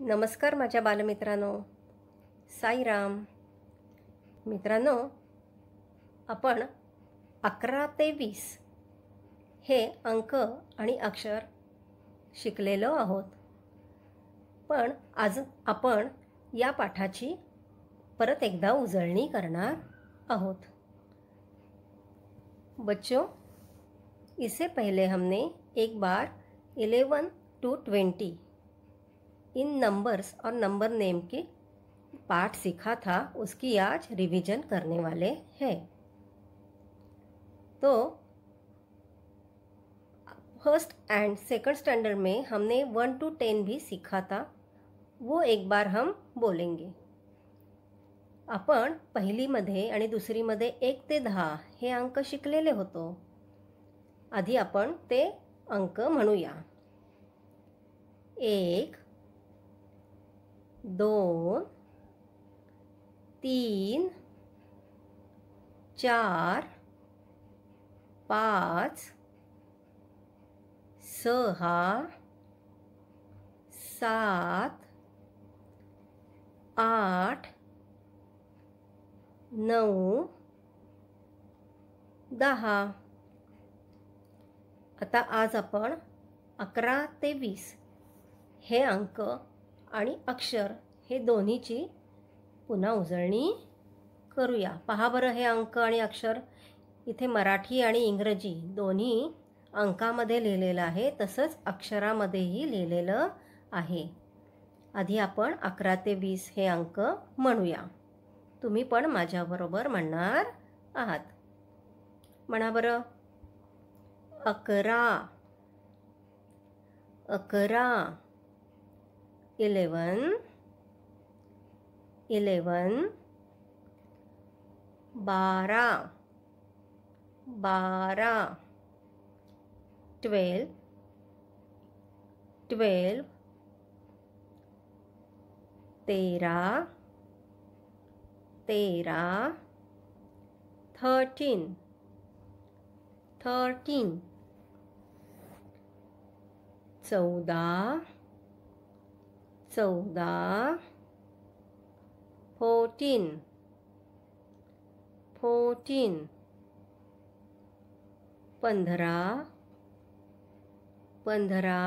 नमस्कार माझ्या बालमित्रांनो साईराम मित्रांनो आपण अकरा ते वीस हे अंक आणि अक्षर शिकलेलो आहोत पण आज आपण या पाठाची परत एकदा उजळणी करणार आहोत बच्चो इसे पहिले हमने एक बार eleven to twenty in numbers और नंबर नेम के पाठ सीखा था उसकी आज रिवीजन करने वाले हैं तो फर्स्ट एंड सेकंड स्टैंडर्ड में हमने वन टू टेन भी सीखा था वो एक बार हम बोलेंगे आपण पहिलीमध्ये आणि दुसरीमध्ये एक ते दहा हे अंक शिकलेले होतो आधी आपण ते अंक म्हणूया एक दोन तीन चार पाच सहा सात आठ नऊ दहा आता आज आपण अकरा ते वीस हे अंक आणि अक्षर हे दोन्हीची पुन्हा उजळणी करूया पहा बरं हे अंक आणि अक्षर इथे मराठी आणि इंग्रजी दोन्ही अंकामध्ये लिहिलेलं आहे तसंच अक्षरामध्येही लिहिलेलं आहे आधी आपण अकरा ते वीस हे अंक म्हणूया तुम्ही पण माझ्याबरोबर म्हणणार आहात म्हणा बरं अकरा अकरा eleven, eleven, बारह बारह ट्वेल्व ट्वेल्व तेरह तेरह थर्टीन थर्टीन चौदह चौदा फोर्टीन फोर्टीन पंधरा पंधरा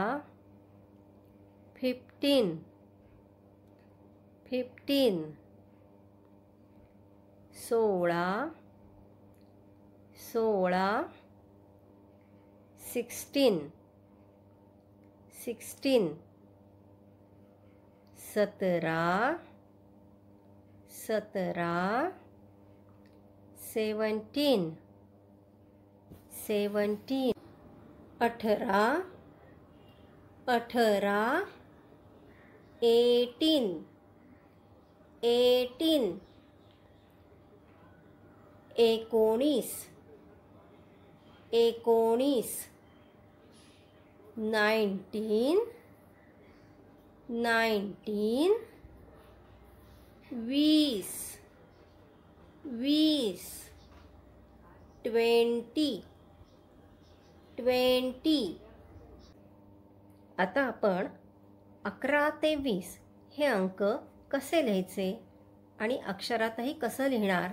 फिफ्टीन फिफ्टीन सोळा सोळा सिक्स्टीन सिक्स्टीन सत्रह सतरा सेवनटीन सेवनटीन अठरा अठरा एटीन एटीन एकोणीस एकोणीस नाइनटीन नाईन्टीन वीस वीस ट्वेंटी ट्वेंटी आता आपण अकरा ते वीस हे अंक कसे लिहायचे आणि अक्षरातही कसं लिहिणार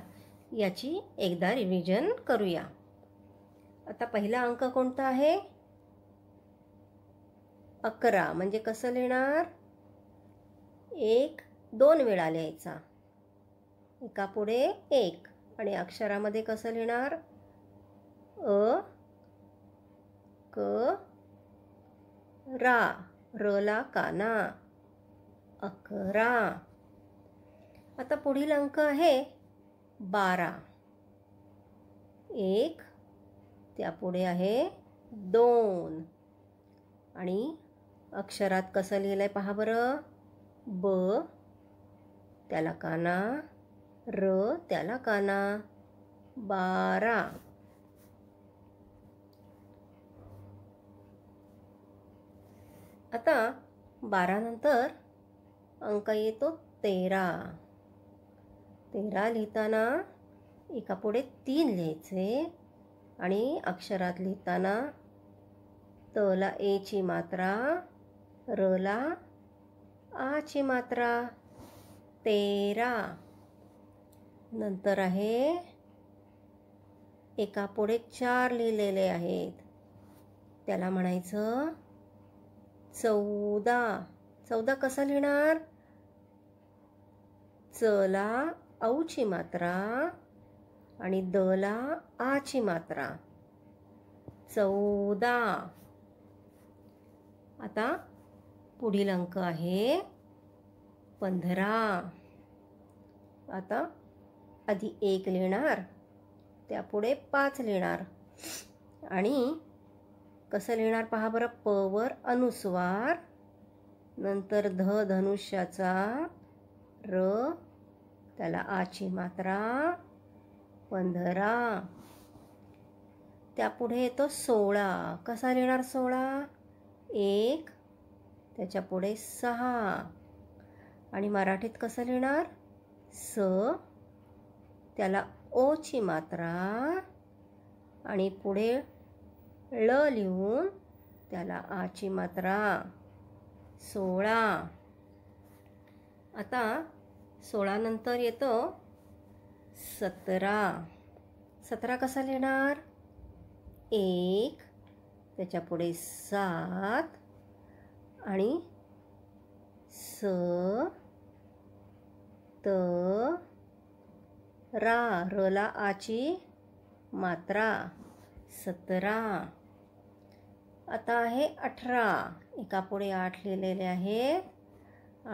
याची एकदा रिव्हिजन करूया आता पहिला अंक कोणता आहे अकरा म्हणजे कसं लिहिणार एक दोन वेळा लिहायचा एका पुढे एक आणि अक्षरामध्ये कसं लिहिणार अ क रा रला काना अकरा आता पुढील अंक आहे बारा एक त्यापुढे आहे दोन आणि अक्षरात कसं लिहिलं आहे पहा बरं ब त्याला काना र त्याला काना बारा आता नंतर, अंक येतो तेरा तेरा लिहिताना पुढे तीन लिहायचे आणि अक्षरात लिहिताना तला एची मात्रा रला आची मात्रा तेरा नंतर आहे एका पुढे चार लिहिलेले आहेत त्याला म्हणायचं चौदा चौदा कसा लिहिणार चला औची मात्रा आणि दला आची मात्रा चौदा आता पुढील अंक आहे पंधरा आता आधी एक लिहिणार त्यापुढे पाच लिहिणार आणि कसं लिहिणार पहा बरं पवर अनुस्वार नंतर ध धनुष्याचा र त्याला आची मात्रा पंधरा त्यापुढे येतो सोळा कसा लिहिणार सोळा एक त्याच्यापुढे सहा आणि मराठीत कसं लिहिणार स त्याला ओची मात्रा आणि पुढे ळ लिहून त्याला आची मात्रा सोळा आता सोळानंतर येतं सतरा सतरा कसा लिहिणार एक त्याच्यापुढे सात आणि स त रा रला आची मात्रा सतरा आता आहे अठरा एकापुढे आठ लिहिलेले आहे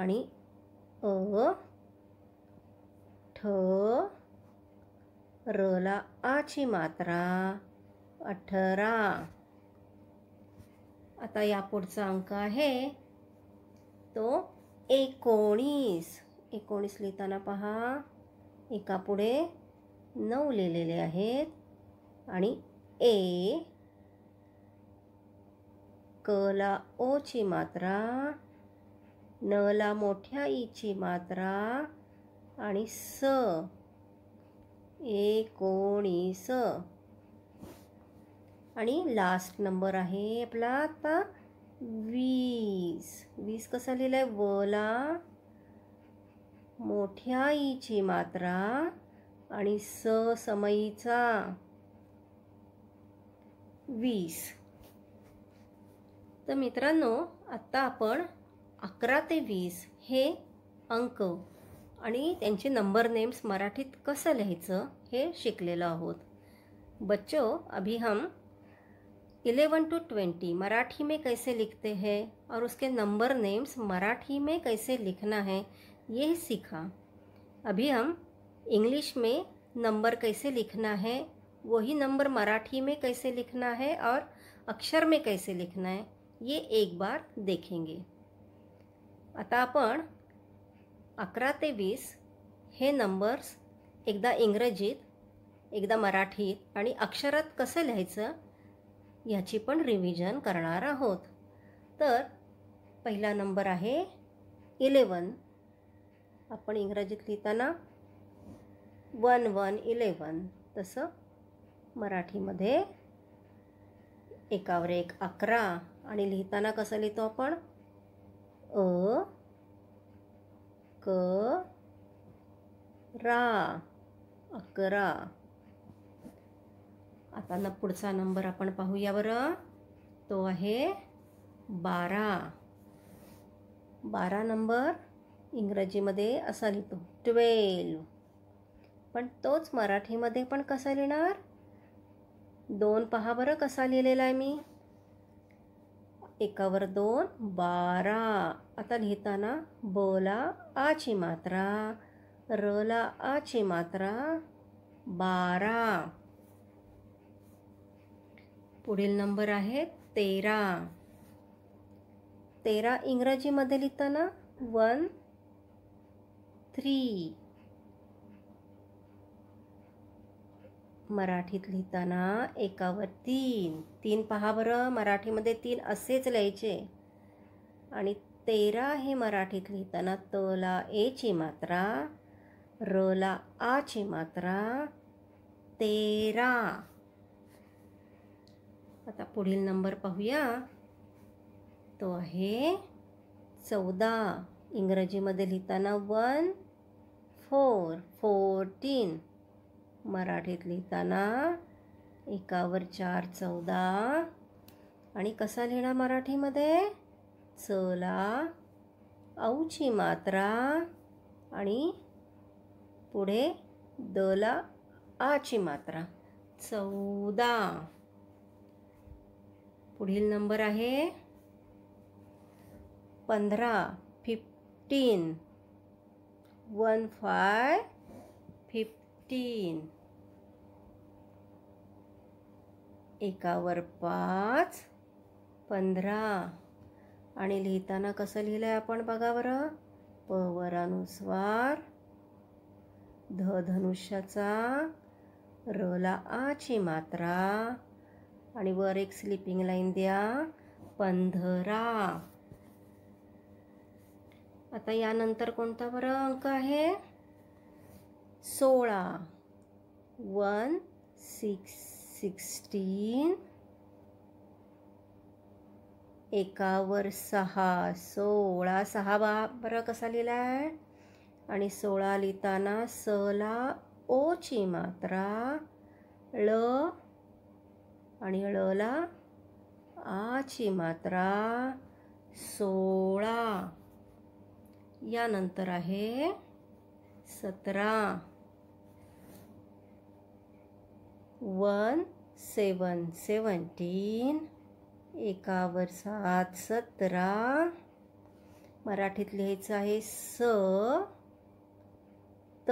आणि अ ठ रला आची मात्रा अठरा आता यापुढचा अंक आहे तो एकोणीस एकोणीस लिहिताना पहा एका पुढे नऊ लिहिलेले आहेत आणि ए कला ओची मात्रा नला मोठ्या ईची मात्रा आणि स एकोणीस आणि लास्ट नंबर आहे आपला आता वीस वीस कसा लिहिलाय आहे वला मोठ्या ईची मात्रा आणि स समईचा वीस तर मित्रांनो आत्ता आपण अकरा ते वीस हे अंक आणि त्यांचे नंबर नेम्स मराठीत कसं लिहायचं हे शिकलेलो आहोत बच्चो अभी हम इलेवन टू ट्वेंटी मराठी में कैसे लिखते हैं और उसके नंबर नेम्स मराठी में कैसे लिखना है ये सीखा अभी हम इंग्लिश में नंबर कैसे लिखना है वही नंबर मराठी में कैसे लिखना है और अक्षर में कैसे लिखना है ये एक बार देखेंगे आता अपन अकरा ते वीस हे नंबर्स एकदा इंग्रजीत एकदा मराठीत आणि अक्षरात कसं लिहायचं याची पण रिव्हिजन करणार आहोत तर पहिला नंबर आहे इलेवन आपण इंग्रजीत लिहिताना वन वन इलेवन तसं मराठीमध्ये एकावर एक अकरा आणि लिहिताना कसं लिहितो आपण अ क रा अकरा आता न पुढचा नंबर आपण पाहूया बरं तो आहे बारा बारा नंबर इंग्रजीमध्ये असा लिहितो ट्वेल्व पण तोच मराठीमध्ये पण कसा लिहिणार दोन पहा बरं कसा लिहिलेला आहे मी एकावर दोन बारा आता लिहिताना बोला आची मात्रा रला आची मात्रा बारा पुढील नंबर आहे तेरा तेरा इंग्रजीमध्ये लिहिताना वन थ्री मराठीत लिहिताना एकावर तीन तीन पहा बरं मराठीमध्ये तीन असेच लिहायचे आणि तेरा हे मराठीत लिहिताना तला एची मात्रा रला आची मात्रा तेरा आता पुढील नंबर पाहूया तो आहे चौदा इंग्रजीमध्ये लिहिताना वन फोर फोर्टीन मराठीत लिहिताना एकावर चार चौदा आणि कसा लिहिणार मराठीमध्ये चला औची मात्रा आणि पुढे दला आची मात्रा चौदा पुढील नंबर आहे पंधरा फिफ्टीन वन फाय फिफ्टीन एकावर पाच पंधरा आणि लिहिताना कसं लिहिलं आहे आपण बघा बरं पवरानुस्वार ध धनुष्याचा रला आची मात्रा आणि वर एक स्लिपिंग लाईन द्या पंधरा आता यानंतर कोणता बरं अंक आहे सोळा वन सिक्स सिक्स्टीन एकावर सहा सोळा सहा बा बरं कसा लिहिला आहे आणि सोळा लिहिताना सला ओची मात्रा ल आणि आ आची मात्रा सोळा यानंतर आहे सतरा वन सेवन सेवन्टीन एकावर सात सतरा मराठीत लिहायचं आहे स त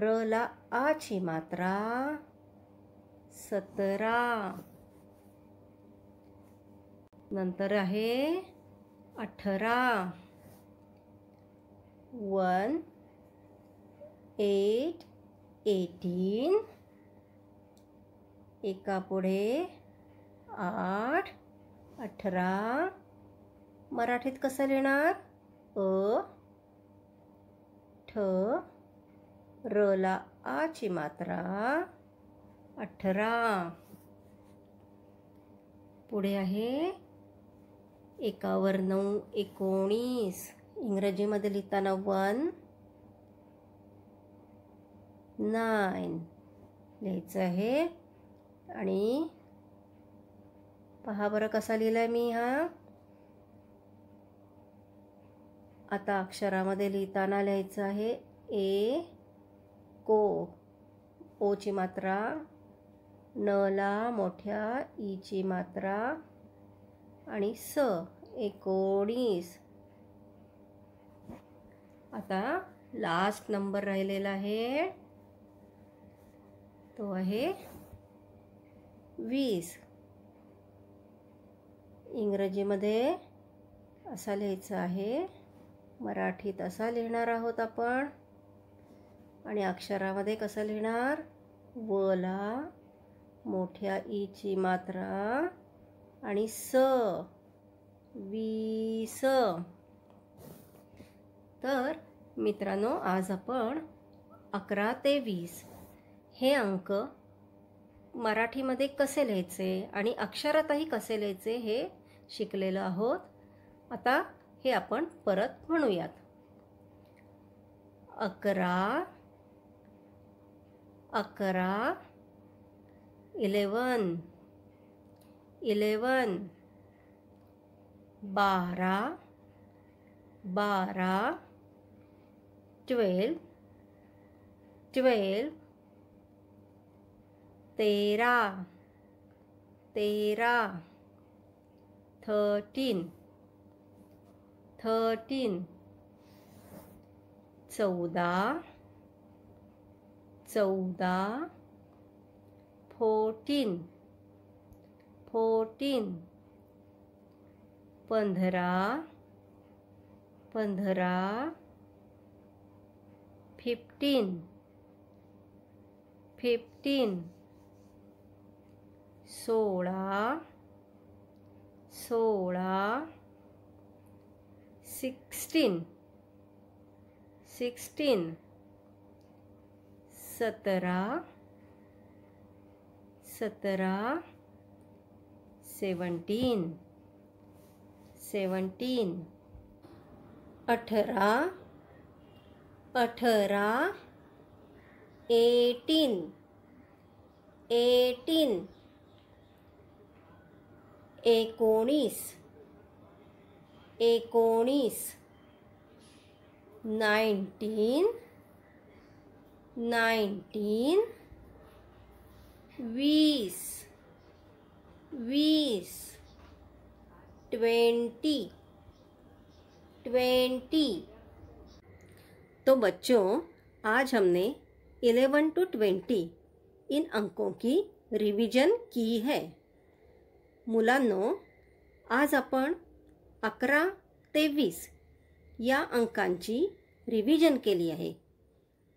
रला आची मात्रा सतरा नंतर आहे अठरा वन एट एटीन एका पुढे आठ अठरा मराठीत कसं लिहिणार अ ठ रला आची मात्रा अठरा पुढे आहे एकावर नऊ एकोणीस इंग्रजीमध्ये लिहिताना वन नाईन लिहायचं आहे आणि पहा बरं कसा लिहिला मी हा आता अक्षरामध्ये लिहिताना लिहायचं आहे ए को ओची मात्रा न ला मोठ्या ईची मात्रा आणि स एकोणीस आता लास्ट नंबर राहिलेला आहे तो आहे वीस इंग्रजीमध्ये असा लिहायचं आहे मराठीत असा लिहिणार आहोत आपण आणि अक्षरामध्ये कसं लिहिणार वला मोठ्या ईची मात्रा आणि स वीस तर मित्रांनो आज आपण अकरा ते वीस हे अंक मराठीमध्ये कसे लिहायचे आणि अक्षरातही कसे लिहायचे हे शिकलेलं आहोत आता हे आपण परत म्हणूयात अकरा अकरा इलेवन इलेवन बारा बारा ट्वेल्व ट्वेल्व तेरा तेरा थर्टीन थर्टीन चौदा चौदा फोर्टीन फोर्टीन पंद्रह पंद्रह फिफ्टीन फिफ्टीन सोलह सोलह सिक्सटीन सिक्सटीन सत्रह सत्रह सेवनटीन सेवनटीन अठारह अठारह एटीन एटीन एकोणीस एकोणीस नाइनटीन नाइनटीन वीस वीस ट्वेंटी ट्वेंटी तो बच्चों आज हमने इलेवन टू ट्वेंटी इन अंकों की रिविजन की है मुलांनो आज आपण अकरा ते वीस या अंकांची रिव्हिजन केली आहे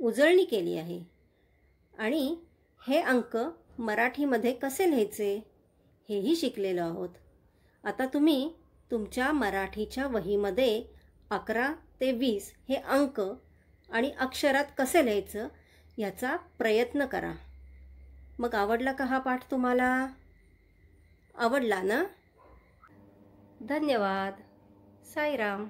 उजळणी केली आहे आणि हे अंक मराठीमध्ये कसे लिहायचे हेही शिकलेलो आहोत आता तुम्ही तुमच्या मराठीच्या वहीमध्ये अकरा ते वीस हे अंक आणि अक्षरात कसे लिहायचं याचा प्रयत्न करा मग आवडला का हा पाठ तुम्हाला आवडला ना धन्यवाद साईराम